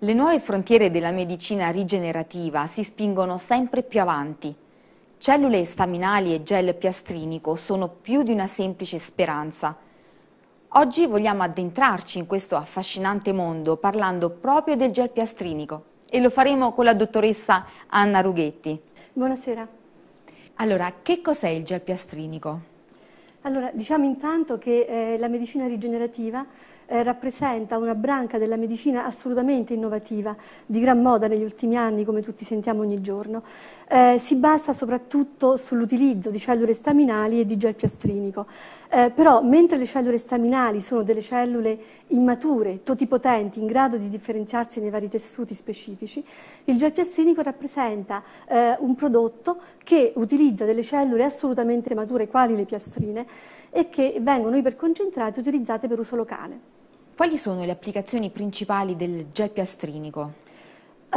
Le nuove frontiere della medicina rigenerativa si spingono sempre più avanti. Cellule staminali e gel piastrinico sono più di una semplice speranza. Oggi vogliamo addentrarci in questo affascinante mondo parlando proprio del gel piastrinico e lo faremo con la dottoressa Anna Rughetti. Buonasera. Allora, che cos'è il gel piastrinico? Allora, diciamo intanto che eh, la medicina rigenerativa eh, rappresenta una branca della medicina assolutamente innovativa, di gran moda negli ultimi anni, come tutti sentiamo ogni giorno. Eh, si basa soprattutto sull'utilizzo di cellule staminali e di gel piastrinico. Eh, però, mentre le cellule staminali sono delle cellule immature, totipotenti, in grado di differenziarsi nei vari tessuti specifici, il gel piastrinico rappresenta eh, un prodotto che utilizza delle cellule assolutamente mature, quali le piastrine, e che vengono iperconcentrate e utilizzate per uso locale. Quali sono le applicazioni principali del gel piastrinico?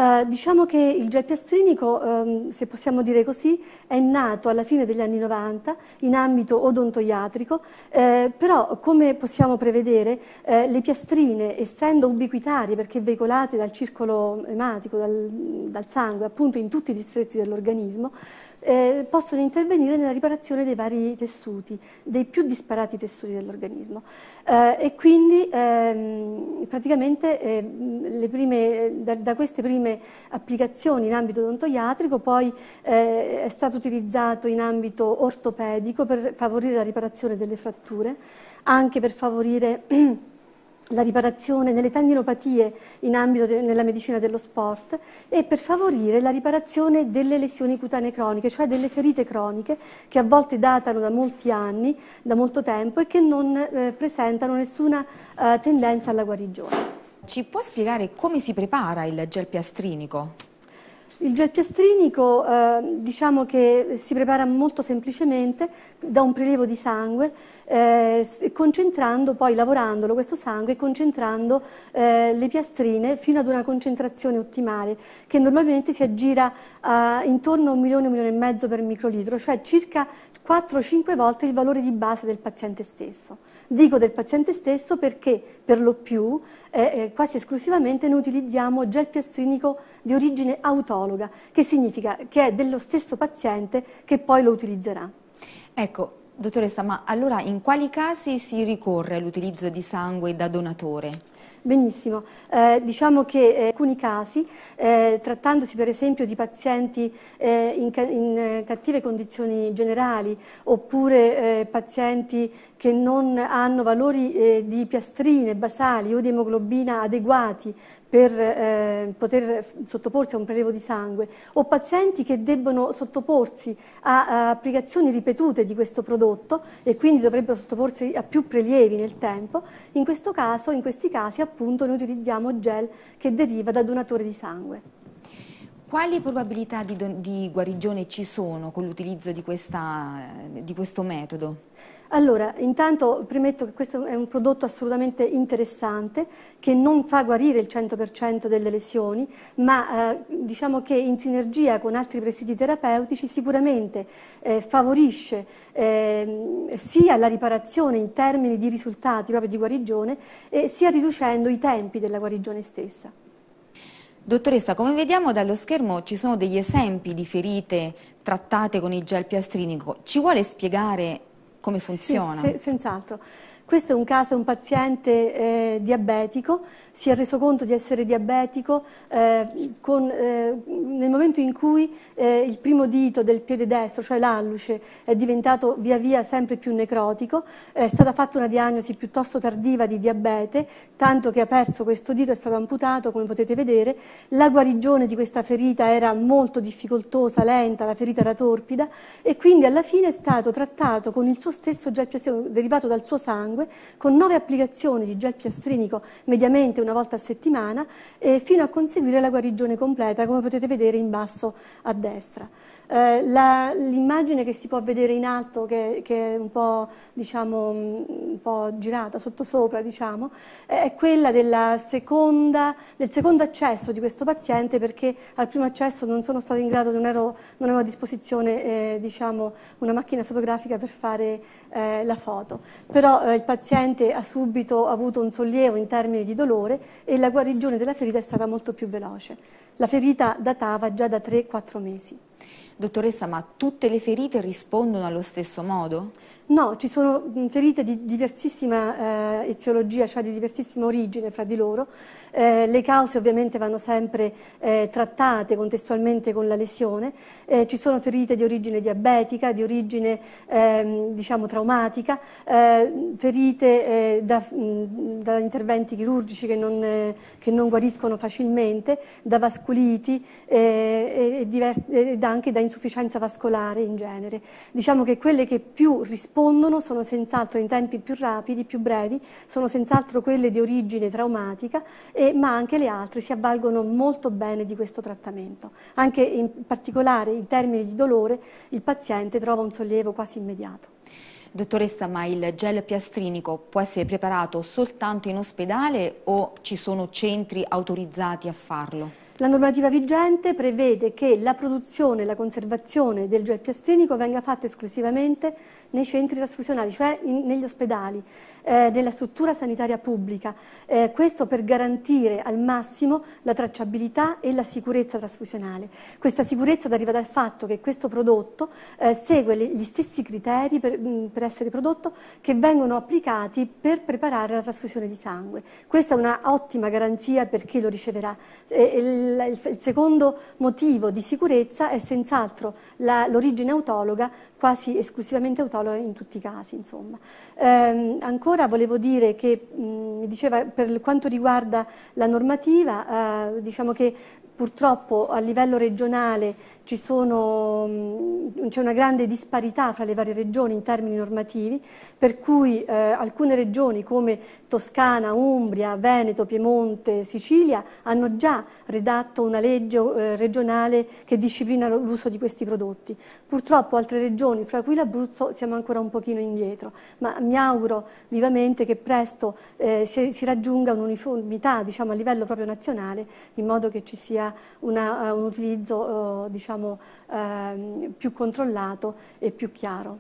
Eh, diciamo che il gel piastrinico, um, se possiamo dire così, è nato alla fine degli anni 90 in ambito odontoiatrico, eh, però come possiamo prevedere eh, le piastrine, essendo ubiquitarie perché veicolate dal circolo ematico, dal, dal sangue, appunto in tutti i distretti dell'organismo, eh, possono intervenire nella riparazione dei vari tessuti, dei più disparati tessuti dell'organismo. Eh, e quindi ehm, praticamente eh, prime, eh, da, da, queste prime applicazioni in ambito odontoiatrico poi eh, è stato utilizzato in ambito ortopedico per favorire la riparazione delle fratture, anche per favorire la riparazione nelle tendinopatie in ambito de, nella medicina dello sport e per favorire la riparazione delle lesioni cutanee croniche, cioè delle ferite croniche che a volte datano da molti anni, da molto tempo e che non eh, presentano nessuna eh, tendenza alla guarigione. Ci può spiegare come si prepara il gel piastrinico? Il gel piastrinico eh, diciamo che si prepara molto semplicemente da un prelievo di sangue, eh, concentrando poi, lavorandolo questo sangue, concentrando eh, le piastrine fino ad una concentrazione ottimale, che normalmente si aggira eh, intorno a un milione, un milione e mezzo per microlitro, cioè circa 4-5 volte il valore di base del paziente stesso. Dico del paziente stesso perché per lo più eh, eh, quasi esclusivamente noi utilizziamo gel piastrinico di origine autologa, che significa che è dello stesso paziente che poi lo utilizzerà. Ecco, dottoressa, ma allora in quali casi si ricorre all'utilizzo di sangue da donatore? Benissimo, eh, diciamo che in eh, alcuni casi, eh, trattandosi per esempio di pazienti eh, in, in, eh, cattive condizioni generali oppure eh, pazienti che non hanno valori di piastrine basali o di emoglobina adeguati per poter sottoporsi a un prelevo di sangue o pazienti che debbono sottoporsi a, a applicazioni ripetute di questo prodotto e quindi dovrebbero sottoporsi a più prelievi nel tempo, in questo caso, in questi casi appunto noi utilizziamo gel che deriva da donatore di sangue. Quali probabilità di, di guarigione ci sono con l'utilizzo di, di questo metodo? Allora, intanto premetto che questo è un prodotto assolutamente interessante che non fa guarire il 100% delle lesioni, ma eh, diciamo che in sinergia con altri presidi terapeutici sicuramente eh, favorisce eh, sia la riparazione in termini di risultati proprio di guarigione, sia riducendo i tempi della guarigione stessa. Dottoressa, come vediamo dallo schermo ci sono degli esempi di ferite trattate con il gel piastrinico. Ci vuole spiegare come funziona? Sì, se, senz'altro. Questo è un caso, un paziente eh, diabetico, si è reso conto di essere diabetico eh, con, eh, nel momento in cui eh, il primo dito del piede destro, cioè l'alluce, è diventato via via sempre più necrotico, è stata fatta una diagnosi piuttosto tardiva di diabete, tanto che ha perso questo dito, è stato amputato, come potete vedere, la guarigione di questa ferita era molto difficoltosa, lenta, la ferita era torpida e quindi alla fine è stato trattato con il suo stesso gel derivato dal suo sangue, sangue, con nove applicazioni di gel piastrinico mediamente una volta a settimana, eh, fino a conseguire la guarigione completa, come potete vedere in basso a destra. Eh, l'immagine che si può vedere in alto, che, che è un po', diciamo, un po girata sottosopra, diciamo, è quella seconda, del secondo accesso di questo paziente perché al primo accesso non sono stato in grado, non, ero, non avevo a disposizione eh, diciamo, una macchina fotografica per fare eh, la foto. Però eh, il paziente ha subito avuto un sollievo in termini di dolore e la guarigione della ferita è stata molto più veloce. La ferita datava già da 3-4 mesi. Dottoressa, ma tutte le ferite rispondono allo stesso modo? No, ci sono ferite di diversissima eh, eziologia, cioè di diversissima origine fra di loro. Eh, le cause ovviamente vanno sempre eh, trattate contestualmente con la lesione. Eh, ci sono ferite di origine diabetica, di origine ehm, diciamo, traumatica, eh, ferite eh, da, mh, da, interventi chirurgici che non, che non, guariscono facilmente, da vasculiti e, ed anche da insufficienza vascolare in genere. Diciamo che quelle che più rispondono rispondono sono senz'altro in tempi più rapidi, più brevi, sono senz'altro quelle di origine traumatica, eh, ma anche le altre si avvalgono molto bene di questo trattamento. Anche in particolare in termini di dolore il paziente trova un sollievo quasi immediato. Dottoressa, ma il gel piastrinico può essere preparato soltanto in ospedale o ci sono centri autorizzati a farlo? La normativa vigente prevede che la produzione e la conservazione del gel piastrinico venga fatta esclusivamente nei centri trasfusionali, cioè in, negli ospedali, eh, nella struttura sanitaria pubblica. Eh, questo per garantire al massimo la tracciabilità e la sicurezza trasfusionale. Questa sicurezza deriva dal fatto che questo prodotto eh, segue le, gli stessi criteri per, mh, mm, per essere prodotto che vengono applicati per preparare la trasfusione di sangue. Questa è una ottima garanzia per chi lo riceverà. Eh, il, il, secondo motivo di sicurezza è senz'altro l'origine autologa, quasi esclusivamente autologa in tutti i casi. Eh, ancora volevo dire che, mh, diceva, per quanto riguarda la normativa, eh, diciamo che purtroppo a livello regionale c'è una grande disparità fra le varie regioni in termini normativi, per cui eh, alcune regioni come Toscana, Umbria, Veneto, Piemonte, Sicilia hanno già redatto atto una legge eh, regionale che disciplina l'uso di questi prodotti. Purtroppo altre regioni, fra cui l'Abruzzo, siamo ancora un pochino indietro, ma mi auguro vivamente che presto eh, si, si, raggiunga un'uniformità diciamo, a livello proprio nazionale, in modo che ci sia una, eh, un utilizzo eh, diciamo, ehm, più controllato e più chiaro.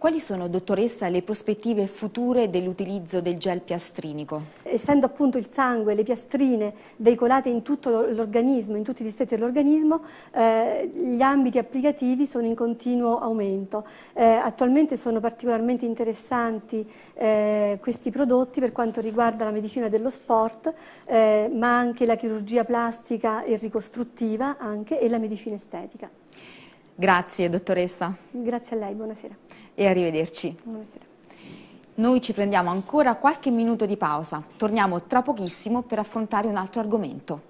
Quali sono, dottoressa, le prospettive future dell'utilizzo del gel piastrinico? Essendo appunto il sangue, le piastrine veicolate in tutto l'organismo, in tutti i distretti dell'organismo, eh, gli ambiti applicativi sono in continuo aumento. Eh, attualmente sono particolarmente interessanti eh, questi prodotti per quanto riguarda la medicina dello sport, eh, ma anche la chirurgia plastica e ricostruttiva anche, e la medicina estetica. Grazie dottoressa. Grazie a lei, buonasera. E arrivederci. Buonasera. Noi ci prendiamo ancora qualche minuto di pausa, torniamo tra pochissimo per affrontare un altro argomento.